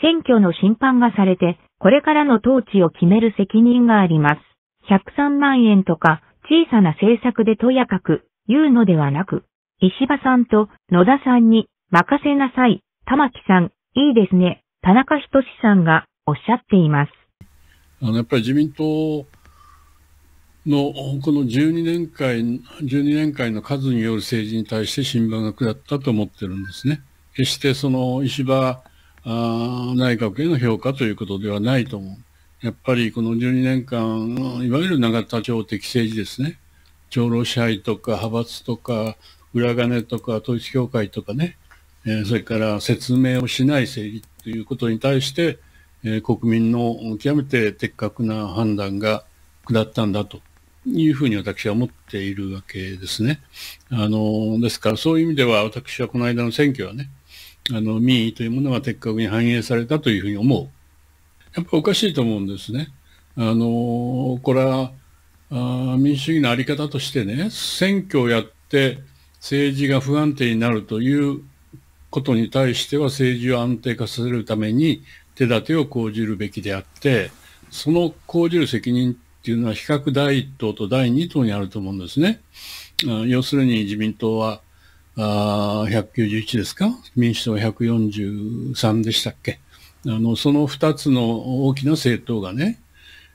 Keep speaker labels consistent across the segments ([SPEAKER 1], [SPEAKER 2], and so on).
[SPEAKER 1] 選挙の審判がされて、これからの統治を決める責任があります。103万円とか、小さな政策でとやかく、言うのではなく、石破さんと野田さんに、任せなさい、玉木さん、いいですね、田中仁さんがおっしゃっています。あの、やっぱり自民党の、この12年間、12年間の数による政治に対して新聞が下ったと思ってるんですね。決してその石破あ内閣への評価ということではないと思う。やっぱりこの12年間、いわゆる永田町的政治ですね。長老支配とか派閥とか裏金とか統一教会とかね、えー、それから説明をしない政治ということに対して、えー、国民の極めて的確な判断が下ったんだというふうに私は思っているわけですね。あの、ですからそういう意味では私はこの間の選挙はね、あの民意というものが的確に反映されたというふうに思う。やっぱおかしいと思うんですね。あのこれはあ民主主義のあり方としてね、選挙をやって政治が不安定になるということに対しては政治を安定化させるために手立てを講じるべきであって、その講じる責任っていうのは比較第一党と第二党にあると思うんですね。要するに自民党は191ですか民主党143でしたっけあの、その2つの大きな政党がね、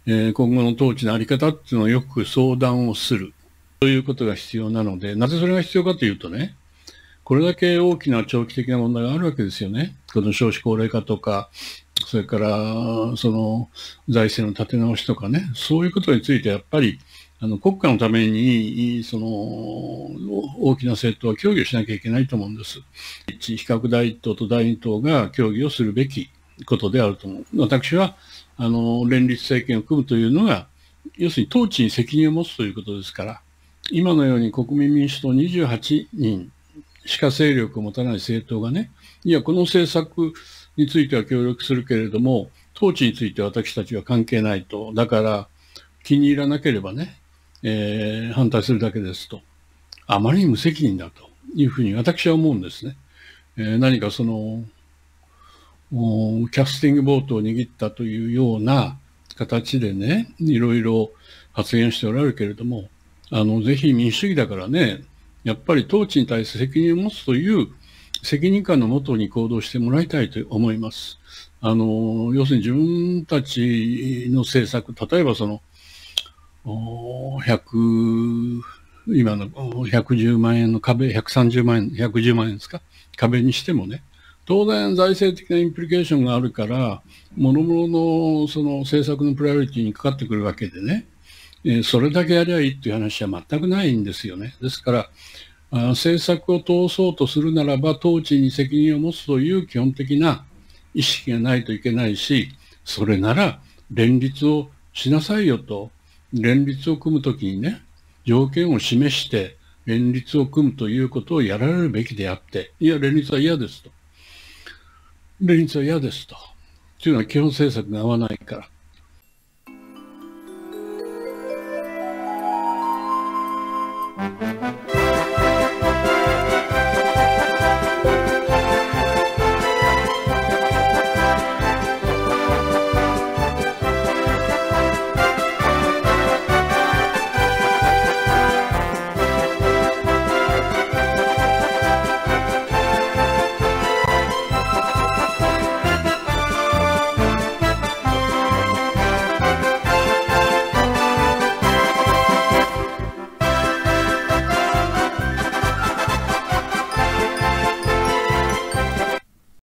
[SPEAKER 1] えー、今後の統治のあり方っていうのをよく相談をするということが必要なので、なぜそれが必要かというとね、これだけ大きな長期的な問題があるわけですよね。この少子高齢化とか、それから、その財政の立て直しとかね、そういうことについてやっぱりあの、国家のために、その、大きな政党は協議をしなきゃいけないと思うんです。一、比較第一党と第二党が協議をするべきことであると思う。私は、あの、連立政権を組むというのが、要するに統治に責任を持つということですから、今のように国民民主党28人しか勢力を持たない政党がね、いや、この政策については協力するけれども、統治について私たちは関係ないと。だから、気に入らなければね、えー、反対するだけですと。あまりに無責任だというふうに私は思うんですね。えー、何かその、キャスティングボートを握ったというような形でね、いろいろ発言しておられるけれども、あの、ぜひ民主主義だからね、やっぱり統治に対して責任を持つという責任感のもとに行動してもらいたいと思います。あの、要するに自分たちの政策、例えばその、100、今の110万円の壁、130万円、110万円ですか壁にしてもね、当然財政的なインプリケーションがあるから、も々ものその政策のプライオリティにかかってくるわけでね、それだけやりゃいいっていう話は全くないんですよね。ですから、政策を通そうとするならば、統治に責任を持つという基本的な意識がないといけないし、それなら連立をしなさいよと連立を組むときにね、条件を示して、連立を組むということをやられるべきであって、いや、連立は嫌ですと。連立は嫌ですと。というのは基本政策が合わないから。